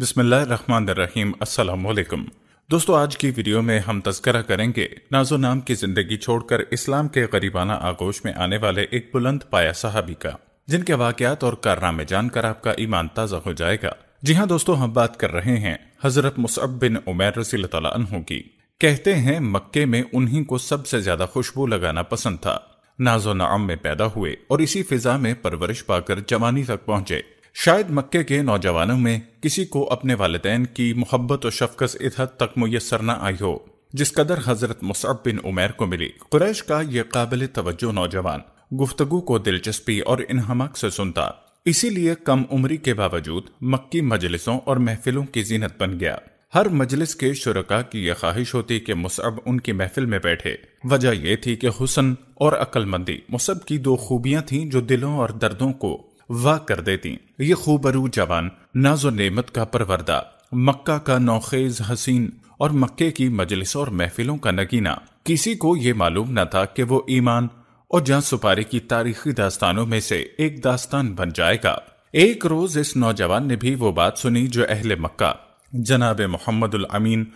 बिसमीम असलकम दोस्तों आज की वीडियो में हम तस्करा करेंगे नाजो नाम की ज़िंदगी छोड़कर इस्लाम के गरीबाना आगोश में आने वाले एक बुलंद पाया साहबी का जिनके वाकत और कारनामे जानकर आपका ईमान ताज़ा हो जाएगा जी हाँ दोस्तों हम बात कर रहे हैं हज़रत मुसअब बिन उमैर रसी तु की कहते हैं मक्के में उन्हीं को सबसे ज़्यादा खुशबू लगाना पसंद था नाजो नाम में पैदा हुए और इसी फिजा में परवरिश पाकर जवानी तक पहुंचे शायद मक्के के नौजवानों में किसी को अपने वालदेन की मोहब्बत और शफकस इधर तक मुयसर न आई हो जिस कदर हजरत मुसअब बिन उमेर को मिली कुरैश का ये काबिल तवज्जो नौजवान गुफ्तगु को दिलचस्पी और इनहमक से सुनता इसीलिए कम उम्री के बावजूद मक्की मजलिसों और महफिलों की जीनत बन गया हर मजलिस के शुरा की यह ख्वाहिश होती कि मुसअब उनकी महफिल में बैठे वजह यह थी कि हुसन और अक्लमंदी मुसअब की दो खूबियां थीं जो दिलों और दर्दों को वाह कर देती ये खूबरू जवान नाजो नेमत का परवरदा मक्का का नौखेज हसीन और मक्के की मजलिस और महफिलों का नगीना किसी को ये मालूम न था कि वो ईमान और जहाँ सुपारी की तारीखी दास्तानों में से एक दास्तान बन जाएगा एक रोज इस नौजवान ने भी वो बात सुनी जो अहल मक्का जनाब मोहम्मद अमीन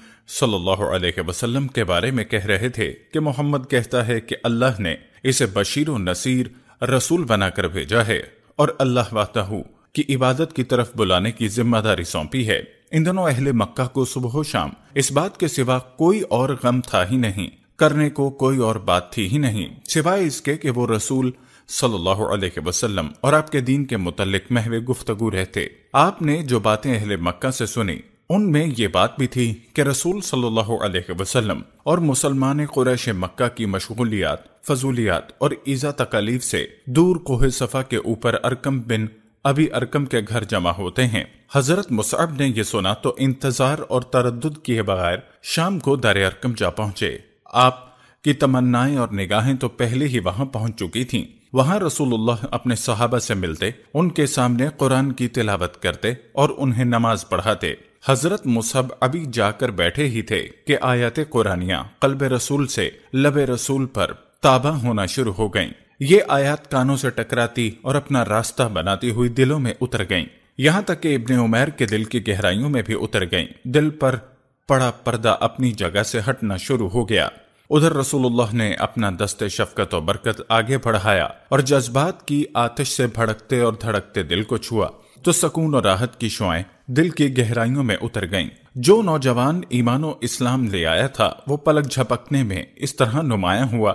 सल्लाम के बारे में कह रहे थे कि मोहम्मद कहता है कि अल्लाह ने इसे बशीर नसीर रसूल बनाकर भेजा है और अल्लाह वाताहू की इबादत की तरफ बुलाने की जिम्मेदारी सौंपी है इन दोनों अहले मक्का को सुबह शाम इस बात के सिवा कोई और गम था ही नहीं करने को कोई और बात थी ही नहीं सिवाय इसके कि वो रसूल सल्लल्लाहु अलैहि वसल्लम और आपके दीन के मुतलक महवे गुफ्तगु रहते आपने जो बातें अहले मक्का से सुनी उनमें ये बात भी थी कि रसूल सल्लल्लाहु अलैहि वसल्लम और मुसलमान कुरैश मक्का की मशगूलियात फजूलियात और ईज़ा तकालीफ से दूर कोह सफ़ा के ऊपर अरकम बिन अभी अरकम के घर जमा होते हैं हजरत मुसअब ने यह सुना तो इंतजार और तरद किए बगैर शाम को दर अरकम जा पहुंचे आप की तमन्नाएं और निगाहें तो पहले ही वहां पहुंच चुकी थीं वहां रसूलुल्लाह अपने सहाबा से मिलते उनके सामने कुरान की तिलावत करते और उन्हें नमाज पढ़ाते हजरत मुसहब अभी जाकर बैठे ही थे कि आयत कुरानिया कल्ब रसूल से लब रसूल पर ताबा होना शुरू हो गईं। ये आयात कानों से टकराती और अपना रास्ता बनाती हुई दिलों में उतर गईं। यहाँ तक कि इब्ने उमर के दिल की गहराइयों में भी उतर गईं। दिल पर पड़ा पर्दा अपनी जगह से हटना शुरू हो गया उधर रसूलुल्लाह ने अपना दस्ते शफकत और बरकत आगे बढ़ाया और जज्बात की आतिश से भड़कते और धड़कते दिल को छुआ तो सकून और राहत की शुआएं दिल की गहराइयों में उतर गईं। जो नौजवान ईमानो इस्लाम ले आया था वो पलक झपकने में इस तरह नुमाया हुआ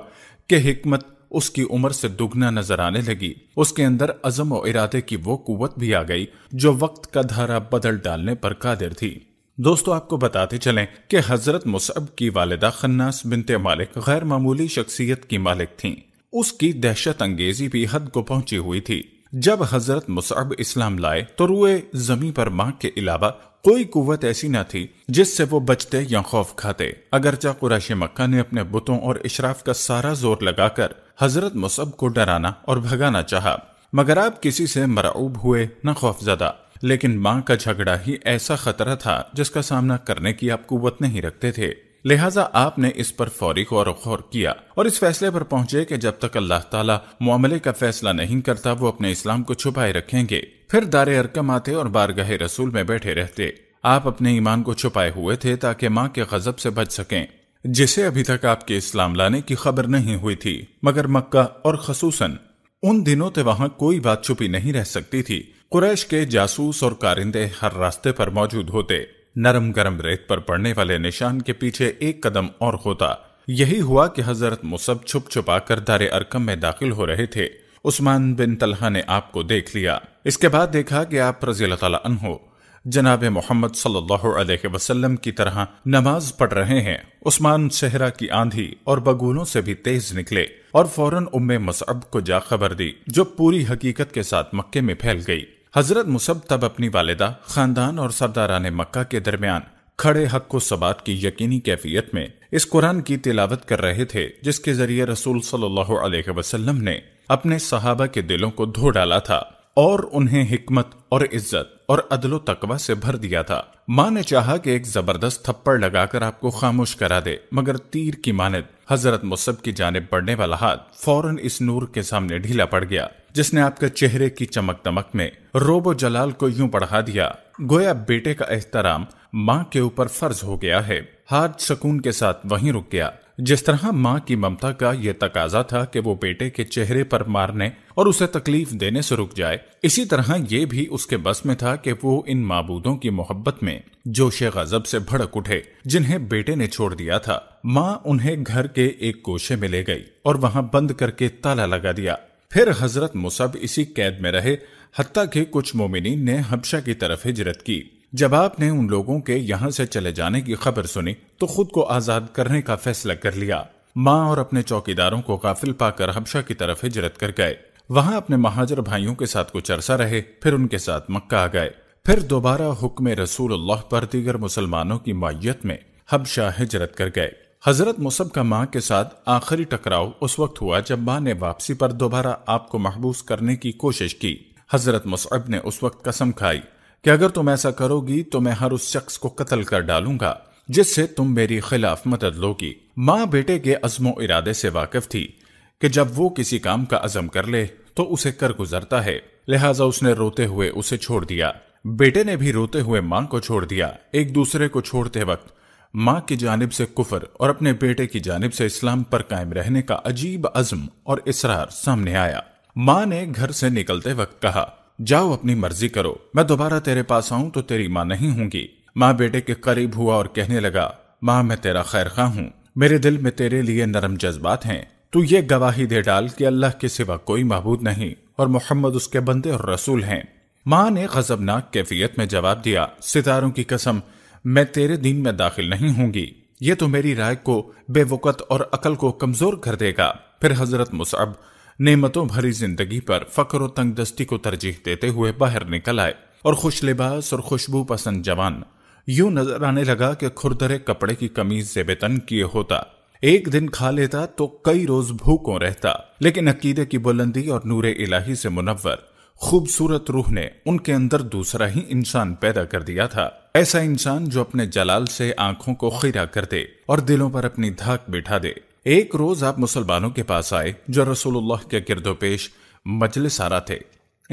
कि हिकमत उसकी उम्र से दुगना नजर आने लगी उसके अंदर अजम और इरादे की वो कुवत भी आ गई जो वक्त का धारा बदल डालने पर कादिर थी दोस्तों आपको बताते चलें कि हजरत मुसअब की वालदा खन्नास बिनते मालिक गैर मामूली शख्सियत की मालिक थीं उसकी दहशत अंगेजी भी हद को पहुंची हुई थी जब हजरत मुसअब इस्लाम लाए तो रुए जमी पर मां के अलावा कोई कुवत ऐसी ना थी जिससे वो बचते या खौफ खाते अगरचा कुरैश मक्का ने अपने बुतों और इशराफ का सारा जोर लगाकर हजरत मुसअब को डराना और भगाना चाहा मगर आप किसी से मरऊब हुए न खौफजदा लेकिन माँ का झगड़ा ही ऐसा खतरा था जिसका सामना करने की आप कुवत नहीं रखते थे लिहाजा आपने इस पर फौरी गौर गौर किया और इस फैसले पर पहुंचे कि जब तक अल्लाह ताला मामले का फैसला नहीं करता वो अपने इस्लाम को छुपाए रखेंगे फिर दारे अरकम आते और बारगाह रसूल में बैठे रहते आप अपने ईमान को छुपाए हुए थे ताकि माँ के गजब से बच सकें जिसे अभी तक आपके इस्लाम लाने की खबर नहीं हुई थी मगर मक्का और खसूसन उन दिनों तक वहां कोई बात छुपी नहीं रह सकती थी कुरैश के जासूस और कारिंदे हर रास्ते पर मौजूद होते नरम गरम रेत पर पड़ने वाले निशान के पीछे एक कदम और होता यही हुआ कि हजरत मुसब छुप छुपा कर दारे अरकम में दाखिल हो रहे थे उस्मान बिन तलहा ने आपको देख लिया इसके बाद देखा कि आप रजी हो जनाब मोहम्मद सल्लल्लाहु वसल्लम की तरह नमाज पढ़ रहे हैं उस्मान सेहरा की आंधी और बगुलों से भी तेज निकले और फौरन उम्मे मसअब को जा खबर दी जो पूरी हकीकत के साथ मक्के में फैल गई हजरत मुसब तब अपनी वालदा खानदान और सरदारान मक्का के दरमियान खड़े हक को सबात की यकीनी कैफियत में इस कुरान की तिलावत कर रहे थे जिसके जरिए रसूल सल्लाम ने अपने सहाबा के दिलों को धो डाला था और उन्हें हिकमत और इज्जत और अदलो तकवा से भर दिया था माँ ने चाहा कि एक जबरदस्त थप्पड़ लगाकर आपको खामोश करा दे मगर तीर की मानद हजरत मुसब की जानब बढ़ने वाला हाथ फौरन इस नूर के सामने ढीला पड़ गया जिसने आपके चेहरे की चमक दमक में रोबो जलाल को यूं बढ़ा दिया गोया बेटे का एहतराम माँ के ऊपर फर्ज हो गया है हाथ सुकून के साथ वहीं रुक गया जिस तरह माँ की ममता का यह तकाजा था कि वो बेटे के चेहरे पर मारने और उसे तकलीफ देने से रुक जाए इसी तरह ये भी उसके बस में था कि वो इन माबूदों की मोहब्बत में जोश गजब से भड़क उठे जिन्हें बेटे ने छोड़ दिया था माँ उन्हें घर के एक कोशे में ले गई और वहाँ बंद करके ताला लगा दिया फिर हजरत मुसब इसी कैद में रहे हती के कुछ मोमिन ने हबशा की तरफ हिजरत की जब आपने उन लोगों के यहाँ से चले जाने की खबर सुनी तो खुद को आजाद करने का फैसला कर लिया माँ और अपने चौकीदारों को काफिल पाकर हबशा की तरफ हिजरत कर गए वहाँ अपने महाजर भाइयों के साथ कुछ अरसा रहे फिर उनके साथ मक्का आ गए फिर दोबारा हुक्म रसूल पर दीगर मुसलमानों की मैत में हबशा हिजरत कर गए हजरत मुसब का माँ के साथ आखिरी टकराव उस वक्त हुआ जब माँ ने वापसी पर दोबारा आपको महबूस करने की कोशिश की हजरत मुसब ने उस वक्त कसम खाई कि अगर तुम ऐसा करोगी तो मैं हर उस शख्स को कत्ल कर डालूंगा जिससे तुम मेरी खिलाफ मदद लोगी माँ बेटे के अजमो इरादे से वाकिफ थी कि जब वो किसी काम का अजम कर ले तो उसे कर गुजरता है लिहाजा उसने रोते हुए उसे छोड़ दिया बेटे ने भी रोते हुए माँ को छोड़ दिया एक दूसरे को छोड़ते वक्त माँ की जानब से कुफर और अपने बेटे की जानब से इस्लाम पर कायम रहने का अजीब अज़म और इसरार सामने आया माँ ने घर से निकलते वक्त कहा जाओ अपनी मर्जी करो मैं दोबारा तेरे पास आऊं तो तेरी माँ नहीं होंगी माँ बेटे के करीब हुआ और कहने लगा माँ मैं तेरा खैर खा हूं मेरे दिल में तेरे लिए नरम जज्बात हैं तू ये गवाही दे डाल कि अल्लाह के सिवा कोई महबूद नहीं और मोहम्मद उसके बंदे और रसूल हैं माँ ने गजबनाक कैफियत में जवाब दिया सितारों की कसम मैं तेरे दिन में दाखिल नहीं होंगी ये तो मेरी राय को बेवकत और अकल को कमजोर कर देगा फिर हजरत मुसअब नेमतों भरी जिंदगी पर फकर और दस्ती को तरजीह देते हुए बाहर निकल आए और खुश लिबास और खुशबू पसंद जवान यूं नजर आने लगा कि खुरदरे कपड़े की कमीज से बेतन किए होता एक दिन खा लेता तो कई रोज भूखों रहता लेकिन अकीदे की बुलंदी और नूर इलाही से मुनवर खूबसूरत रूह ने उनके अंदर दूसरा ही इंसान पैदा कर दिया था ऐसा इंसान जो अपने जलाल से आंखों को खीरा कर दे और दिलों पर अपनी धाक बिठा दे एक रोज आप मुसलमानों के पास आए जो रसूलुल्लाह के किरदोपेश मजलिस सारा थे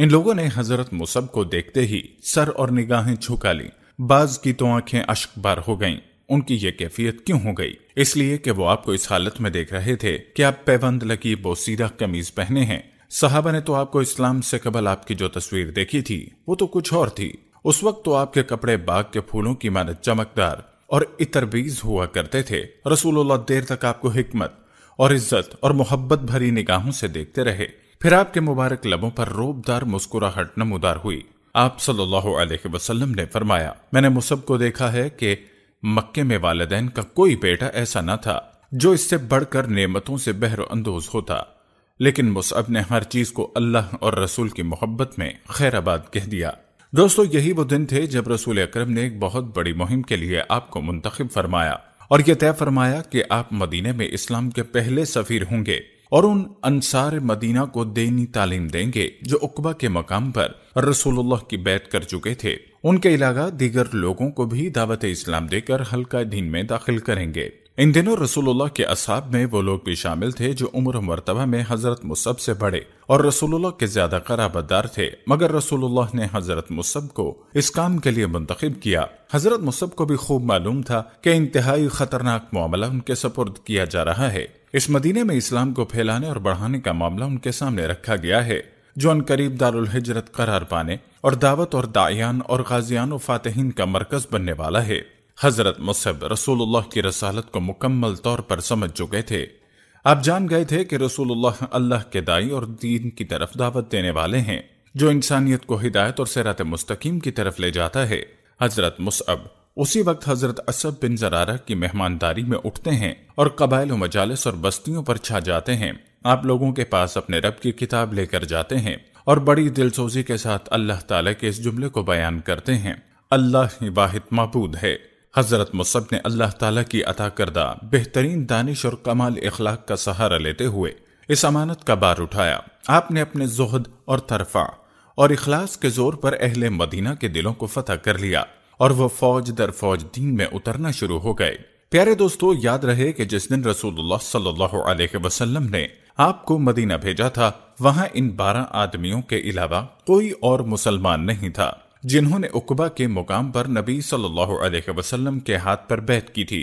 इन लोगों ने हजरत मुसब को देखते ही सर और निगाहें छुका ली बाज की तो आंखें अश्क बार हो गईं उनकी ये कैफियत क्यों हो गई इसलिए कि वो आपको इस हालत में देख रहे थे कि आप पैबंद लगी बोसीदा कमीज पहने हैं साहबा ने तो आपको इस्लाम से कबल आपकी जो तस्वीर देखी थी वो तो कुछ और थी उस वक्त तो आपके कपड़े बाग के फूलों की मानत चमकदार और इतरबीज हुआ करते थे रसूलुल्लाह देर तक आपको हिकमत और इज्जत और मोहब्बत भरी निगाहों से देखते रहे फिर आपके मुबारक लबों पर रोबदार मुस्कुराहट नमोदार हुई आप सल्लल्लाहु अलैहि वसल्लम ने फरमाया मैंने मुसब को देखा है कि मक्के में वालदेन का कोई बेटा ऐसा न था जो इससे बढ़कर नेमतों से बहरअंदोज अंदोज होता लेकिन मुसअब ने हर चीज को अल्लाह और रसूल की मोहब्बत में खैराबाद कह दिया दोस्तों यही वो दिन थे जब रसूल अक्रम ने एक बहुत बड़ी मुहिम के लिए आपको मुंतखब फरमाया और यह तय फरमाया कि आप मदीने में इस्लाम के पहले सफीर होंगे और उन अनसार मदीना को देनी तालीम देंगे जो उकबा के मकाम पर रसूलुल्लाह की बैत कर चुके थे उनके अलावा दीगर लोगों को भी दावत इस्लाम देकर हल्का दिन में दाखिल करेंगे इन दिनों रसूलुल्लाह के असाब में वो लोग भी शामिल थे जो उम्र मरतबा में हजरत मुसब से बड़े और रसूलुल्लाह के ज्यादा कराबदार थे मगर रसूलुल्लाह ने हजरत मुसब को इस काम के लिए मुंतखब किया हजरत मुसब को भी खूब मालूम था कि इंतहाई खतरनाक मामला उनके सपुर्द किया जा रहा है इस मदीने में इस्लाम को फैलाने और बढ़ाने का मामला उनके सामने रखा गया है जो अन करीब दारुल करार पाने और दावत और दायान और गाजियान फातहीन का मरकज बनने वाला है हजरत मुसब रसूलुल्लाह की रसालत को मुकम्मल तौर पर समझ चुके थे आप जान गए थे कि रसूलुल्लाह अल्लाह के दाई और दीन की तरफ दावत देने वाले हैं जो इंसानियत को हिदायत और सरात मुस्तकीम की तरफ ले जाता है हजरत मुसअब उसी वक्त हजरत असब बिन जरारा की मेहमानदारी में उठते हैं और कबाइल मजालस और बस्तियों पर छा जाते हैं आप लोगों के पास अपने रब की किताब लेकर जाते हैं और बड़ी दिलसोजी के साथ अल्लाह ताला के इस जुमले को बयान करते हैं अल्लाह ही वाहिद महबूद है हज़रत मुसब ने अल्लाह ताला की अता करदा बेहतरीन दानिश और कमाल इखलाक का सहारा लेते हुए इस अमानत का बार उठाया आपने अपने जोहद और तरफा और इखलास के जोर पर अहल मदीना के दिलों को फतह कर लिया और वह फौज दर फौज दीन में उतरना शुरू हो गए प्यारे दोस्तों याद रहे कि जिस दिन रसूलुल्लाह सल्लल्लाहु अलैहि वसल्लम ने आपको मदीना भेजा था वहां इन बारह आदमियों के अलावा कोई और मुसलमान नहीं था जिन्होंने उकबा के मुकाम पर नबी सल्लल्लाहु अलैहि वसल्लम के हाथ पर बैत की थी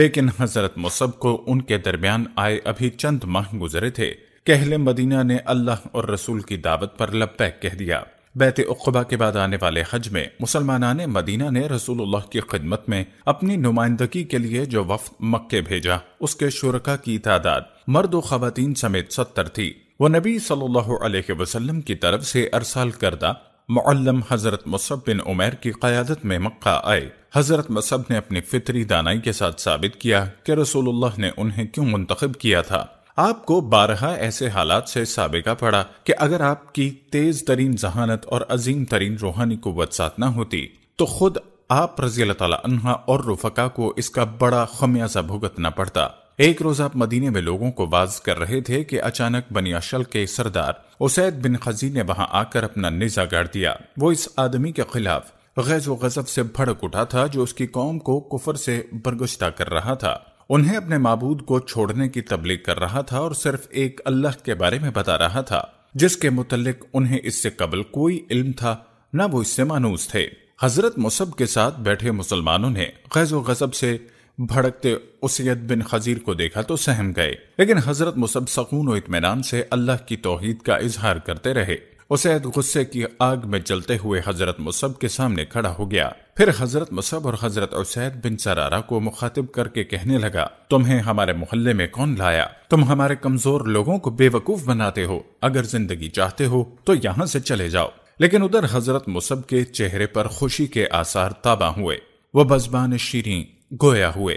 लेकिन हजरत मुसब को उनके दरमियान आए अभी चंद माह गुजरे थे कहले मदीना ने अल्लाह और रसूल की दावत पर लबैक कह दिया बैत उकबा के बाद आने वाले हज में मुसलमान मदीना ने रसूलुल्लाह की खिदमत में अपनी नुमाइंदगी के लिए जो वफ्त मक्के भेजा उसके शुरका की तादाद मर्द व समेत सत्तर थी वो नबी सल्लल्लाहु अलैहि वसल्लम की तरफ से अरसाल करदा मुअल्लम हज़रत मुसब बिन उमर की क़्यादत में मक्का आए हज़रत मसब ने अपनी फितरी दानाई के साथ साबित किया कि रसूलुल्लाह ने उन्हें क्यों मुंतखब किया था आपको बारह ऐसे हालात से सबका पड़ा कि अगर आपकी तेज तरीन जहानत और अजीम तरीन रूहानी कुत साथ न होती तो खुद आप रजील तला और रुफका को इसका बड़ा खमियाजा भुगतना पड़ता एक रोज आप मदीने में लोगों को वाज कर रहे थे कि अचानक बनी अशल के सरदार उसैद बिन खजी ने वहां आकर अपना निजा गाड़ दिया वो इस आदमी के खिलाफ गैज व गजब से भड़क उठा था जो उसकी कौम को कुफर से बरगुश्ता कर रहा था उन्हें अपने मबूद को छोड़ने की तबलीग कर रहा था और सिर्फ एक अल्लाह के बारे में बता रहा था जिसके मुतलिक उन्हें इससे कबल कोई इल्म था न वो इससे मानूस थे हजरत मुसब के साथ बैठे मुसलमानों ने गैज व गजब से भड़कते उसैद बिन खजीर को देखा तो सहम गए लेकिन हजरत मुसब सकून व इतमान से अल्लाह की तोहिद का इजहार करते रहे उसैद गुस्से की आग में जलते हुए हजरत मुसब के सामने खड़ा हो गया फिर हजरत मुसब और हजरत उसैद बिन सरारा को मुखातिब करके कहने लगा तुम्हें हमारे मोहल्ले में कौन लाया तुम हमारे कमजोर लोगों को बेवकूफ बनाते हो अगर जिंदगी चाहते हो तो यहाँ से चले जाओ लेकिन उधर हजरत मुसब के चेहरे पर खुशी के आसार ताबा हुए वह बजबान शीरें गोया हुए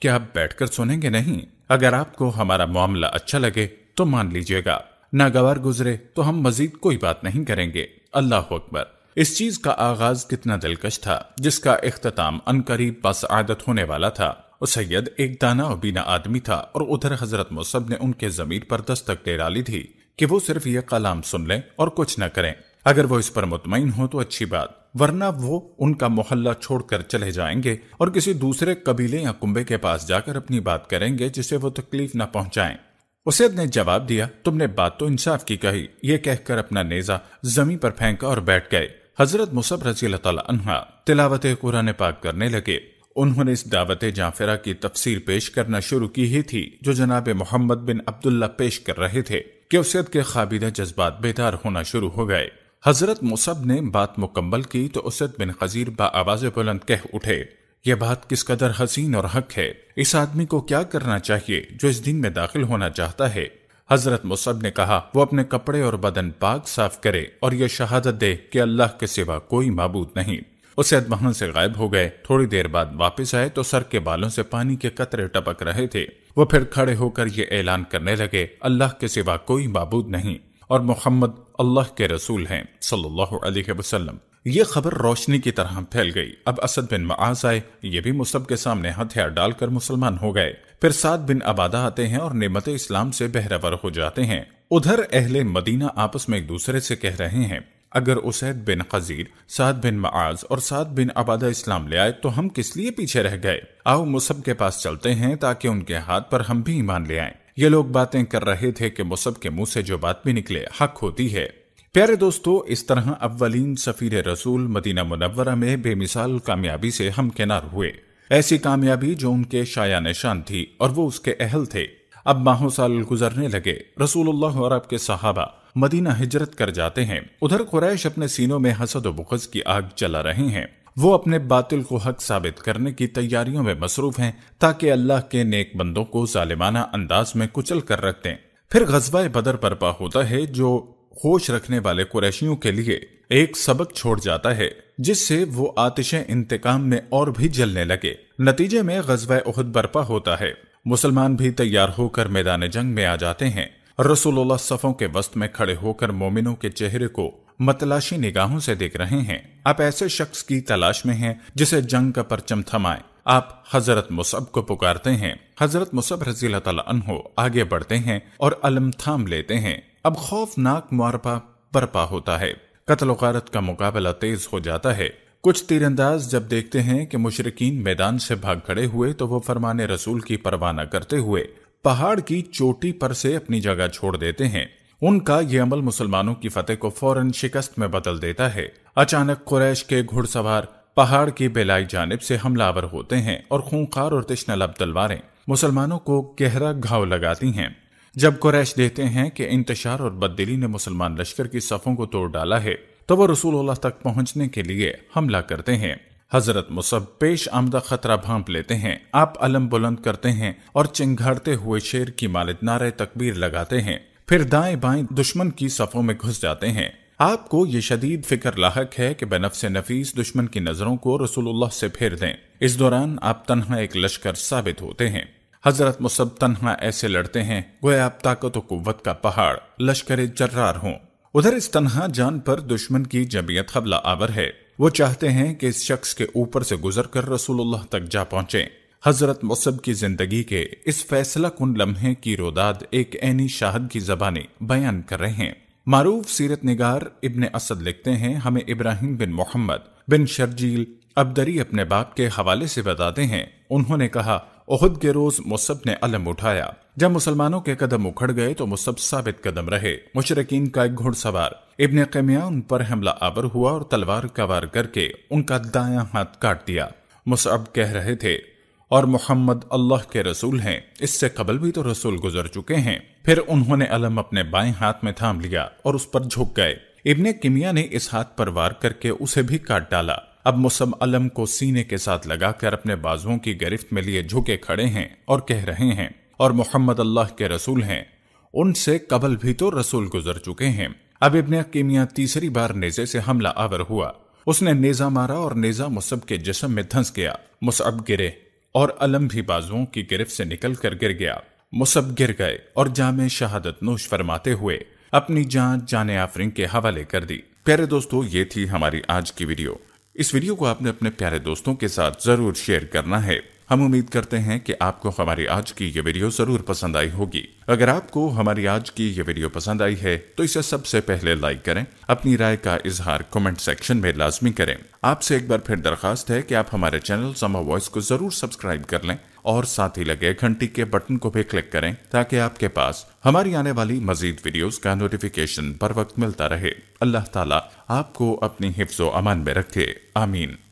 क्या आप बैठकर सुनेंगे नहीं अगर आपको हमारा मामला अच्छा लगे तो मान लीजिएगा नागवार गुजरे तो हम मजीद कोई बात नहीं करेंगे अल्लाह अकबर इस चीज का आगाज कितना दिलकश था जिसका अख्ताम अनकरीब बस आदत होने वाला था सैयद एक दाना और बीना आदमी था और उधर हजरत मुसब ने उनके जमीर पर दस्तक दे डाली थी कि वो सिर्फ ये कलाम सुन लें और कुछ न करें अगर वो इस पर मुतमिन हो तो अच्छी बात वरना वो उनका मोहल्ला छोड़कर चले जाएंगे और किसी दूसरे कबीले या कुंबे के पास जाकर अपनी बात करेंगे जिसे वो तकलीफ न पहुंचाएं उसेद ने जवाब दिया तुमने बात तो इंसाफ की कही ये कहकर अपना नेजा जमीन पर फेंका और बैठ गए हजरत मुसब रजी तला तिलावत कुरान पाक करने लगे उन्होंने इस दावत जाफिरा की तफसीर पेश करना शुरू की ही थी जो जनाब मोहम्मद बिन अब्दुल्ला पेश कर रहे थे कि उसद के खाबिदा जज्बात बेदार होना शुरू हो गए हजरत मुसब ने बात मुकम्मल की तो उसद बिन खजीर आवाज बुलंद कह उठे यह बात किस कदर हसीन और हक है इस आदमी को क्या करना चाहिए जो इस दिन में दाखिल होना चाहता है हजरत मुसब ने कहा वो अपने कपड़े और बदन पाक साफ करे और यह शहादत दे कि अल्लाह के सिवा कोई मबूद नहीं उसैद वहां से गायब हो गए थोड़ी देर बाद वापस आए तो सर के बालों से पानी के कतरे टपक रहे थे वो फिर खड़े होकर ये ऐलान करने लगे अल्लाह के सिवा कोई मबूद नहीं और मोहम्मद अल्लाह के रसूल हैं सल्लल्लाहु अलैहि वसल्लम ये खबर रोशनी की तरह फैल गई अब असद बिन मआज आए ये भी मुसब के सामने हथियार डालकर मुसलमान हो गए फिर सात बिन आबादा आते हैं और नेमत इस्लाम से बहरावर हो जाते हैं उधर अहले मदीना आपस में एक दूसरे से कह रहे हैं अगर उसैद बिन खजीर साद बिन मआज और साद बिन आबादा इस्लाम ले आए तो हम किस लिए पीछे रह गए आओ मुसब के पास चलते हैं ताकि उनके हाथ पर हम भी ईमान ले आए ये लोग बातें कर रहे थे कि मुसब के मुंह से जो बात भी निकले हक होती है प्यारे दोस्तों इस तरह अव्वलीन सफ़ीर रसूल मदीना मुनवरा में बेमिसाल कामयाबी से हमकिनार हुए ऐसी कामयाबी जो उनके शाया निशान थी और वो उसके अहल थे अब माहों साल गुजरने लगे रसूलुल्लाह और आपके सहाबा मदीना हिजरत कर जाते हैं उधर कुरैश अपने सीनों में हसद और बुखज की आग चला रहे हैं वो अपने बातिल को हक साबित करने की तैयारियों में मसरूफ हैं ताकि अल्लाह के नेक बंदों को जालिमाना अंदाज में कुचल कर रख दें फिर गजबा बदर बर्पा होता है जो होश रखने वाले कुरैशियों के लिए एक सबक छोड़ जाता है जिससे वो आतिश इंतकाम में और भी जलने लगे नतीजे में गजबा उहद बर्पा होता है मुसलमान भी तैयार होकर मैदान जंग में आ जाते हैं रसूलुल्लाह सफ़ों के वस्त में खड़े होकर मोमिनों के चेहरे को मतलाशी निगाहों से देख रहे हैं आप ऐसे शख्स की तलाश में हैं जिसे जंग का परचम थमाए आप हजरत मुसब को पुकारते हैं हजरत मुसब रजील हो आगे बढ़ते हैं और अलम थाम लेते हैं अब खौफनाक मुआरपा बरपा होता है कत्ल वारत का मुकाबला तेज हो जाता है कुछ तीरंदाज जब देखते हैं कि मुशरकिन मैदान से भाग खड़े हुए तो वो फरमाने रसूल की परवाना करते हुए पहाड़ की चोटी पर से अपनी जगह छोड़ देते हैं उनका ये अमल मुसलमानों की फतेह को फौरन शिकस्त में बदल देता है अचानक कुरैश के घुड़सवार पहाड़ की बेलाई जानब से हमलावर होते हैं और खूंखार और तिश्नलब तलवारें मुसलमानों को गहरा घाव लगाती हैं जब कुरैश देखते हैं कि इंतशार और बददिली ने मुसलमान लश्कर की सफ़ों को तोड़ डाला है तो वह रसूल तक पहुंचने के लिए हमला करते हैं हजरत मुसब पेश आमदा खतरा भांप लेते हैं आप अलम बुलंद करते हैं और चिंघाड़ते हुए शेर की मालिद नारे तकबीर लगाते हैं फिर दाएं बाएं दुश्मन की सफों में घुस जाते हैं आपको ये शदीद फिक्र लाक है कि से नफीस दुश्मन की नजरों को रसूलुल्लाह से फेर दें इस दौरान आप तनहा एक लश्कर साबित होते हैं हजरत मुसब तनहा ऐसे लड़ते हैं गोया आप ताकत कुत का पहाड़ लश्कर जर्रार हों उधर इस तनहा जान पर दुश्मन की जमीयत हबला आवर है वो चाहते हैं कि इस शख्स के ऊपर से गुजर कर रसूलुल्लाह तक जा पहुंचे हजरत मुसब की जिंदगी के इस फैसला कुन लम्हे की रोदाद एक ऐनी शाहद की जबानी बयान कर रहे हैं मारूफ सीरत निगार इबन असद लिखते हैं हमें इब्राहिम बिन मोहम्मद बिन शर्जील अबदरी अपने बाप के हवाले से बताते हैं उन्होंने कहा ओहद के रोज मुसब ने अलम उठाया जब मुसलमानों के कदम उखड़ गए तो मुसब साबित कदम रहे मुशरकिन का एक घुड़सवार इबन कमिया उन पर हमला आवर हुआ और तलवार कवार करके उनका दाया हाथ काट दिया मुसअब कह रहे थे और मोहम्मद अल्लाह के रसूल हैं इससे कबल भी तो रसूल गुजर चुके हैं फिर उन्होंने अलम अपने बाएं हाथ में थाम लिया और उस पर झुक गए इब्ने किमिया ने इस हाथ पर वार करके उसे भी काट डाला अब मुसम अलम को सीने के साथ लगाकर अपने बाजुओं की गिरफ्त में लिए झुके खड़े हैं और कह रहे हैं और मोहम्मद अल्लाह के रसूल हैं उनसे कबल भी तो रसूल गुजर चुके हैं अब इब्ने कीमिया तीसरी बार नेजे से हमला आवर हुआ उसने नेजा मारा और नेजा मुसब के जिसम में धंस गया मुसअब गिरे और अलम भी बाजुओं की गिरफ्त से निकल कर गिर गया मुसब गिर गए और जामे शहादत नोश फरमाते हुए अपनी जान जाने आफरिंग के हवाले कर दी प्यारे दोस्तों ये थी हमारी आज की वीडियो इस वीडियो को आपने अपने प्यारे दोस्तों के साथ जरूर शेयर करना है हम उम्मीद करते हैं कि आपको हमारी आज की ये वीडियो जरूर पसंद आई होगी अगर आपको हमारी आज की ये वीडियो पसंद आई है तो इसे सबसे पहले लाइक करें अपनी राय का इजहार कमेंट सेक्शन में लाजमी करें आपसे एक बार फिर दरखास्त है कि आप हमारे चैनल समा वॉइस को जरूर सब्सक्राइब कर लें और साथ ही लगे घंटी के बटन को भी क्लिक करें ताकि आपके पास हमारी आने वाली मजीद वीडियो का नोटिफिकेशन पर वक्त मिलता रहे अल्लाह तला आपको अपनी हिफ्जो अमान में रखे आमीन